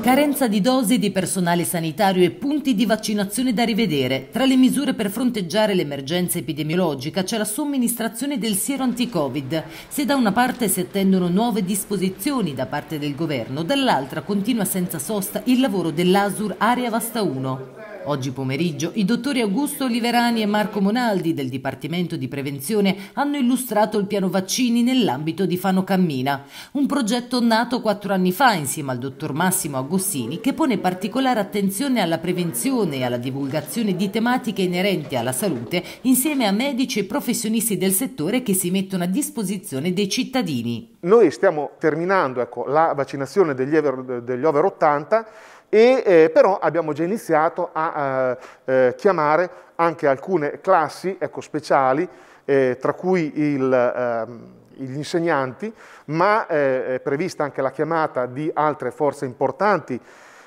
Carenza di dosi di personale sanitario e punti di vaccinazione da rivedere. Tra le misure per fronteggiare l'emergenza epidemiologica c'è la somministrazione del siero anti-Covid. Se da una parte si attendono nuove disposizioni da parte del governo, dall'altra continua senza sosta il lavoro dell'ASUR Area Vasta 1. Oggi pomeriggio i dottori Augusto Oliverani e Marco Monaldi del Dipartimento di Prevenzione hanno illustrato il piano vaccini nell'ambito di Fano Cammina, un progetto nato quattro anni fa insieme al dottor Massimo Agostini che pone particolare attenzione alla prevenzione e alla divulgazione di tematiche inerenti alla salute insieme a medici e professionisti del settore che si mettono a disposizione dei cittadini. Noi stiamo terminando ecco, la vaccinazione degli over, degli over 80 e, eh, però abbiamo già iniziato a, eh, chiamare anche alcune classi ecco, speciali, eh, tra cui il, ehm, gli insegnanti, ma eh, è prevista anche la chiamata di altre forze importanti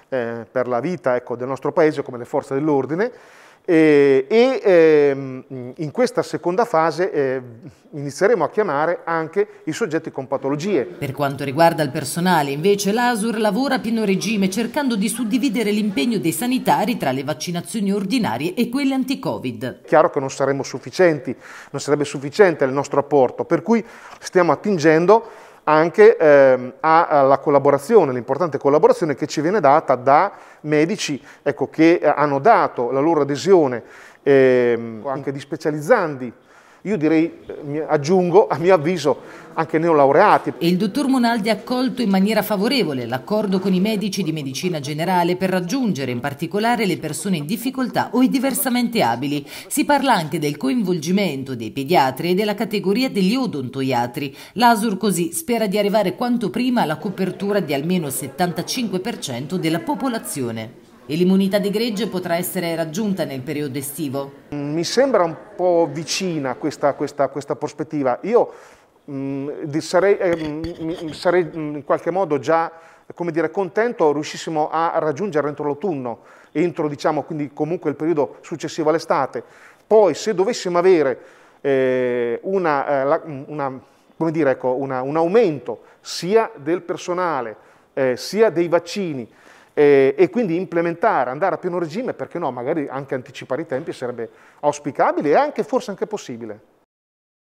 eh, per la vita ecco, del nostro paese come le forze dell'ordine e, e ehm, in questa seconda fase eh, inizieremo a chiamare anche i soggetti con patologie. Per quanto riguarda il personale, invece, l'ASUR lavora a pieno regime cercando di suddividere l'impegno dei sanitari tra le vaccinazioni ordinarie e quelle anti-Covid. Chiaro che non saremo sufficienti, non sarebbe sufficiente il nostro apporto, per cui stiamo attingendo anche ehm, alla collaborazione, l'importante collaborazione che ci viene data da medici ecco, che eh, hanno dato la loro adesione ehm, anche di specializzandi io direi, eh, aggiungo, a mio avviso, anche neolaureati. E il dottor Monaldi ha accolto in maniera favorevole l'accordo con i medici di medicina generale per raggiungere in particolare le persone in difficoltà o i diversamente abili. Si parla anche del coinvolgimento dei pediatri e della categoria degli odontoiatri. L'ASUR così spera di arrivare quanto prima alla copertura di almeno il 75% della popolazione e l'immunità di gregge potrà essere raggiunta nel periodo estivo? Mm, mi sembra un po' vicina questa, questa, questa prospettiva. Io mh, mm, sarei, eh, mm, sarei in qualche modo già come dire, contento riuscissimo a raggiungere entro l'autunno, entro diciamo, quindi comunque il periodo successivo all'estate. Poi se dovessimo avere eh, una, eh, una, dire, ecco, una, un aumento sia del personale eh, sia dei vaccini e, eh, e, quindi implementare, andare a pieno regime, perché no, magari anche anticipare i tempi sarebbe auspicabile e anche, forse anche possibile.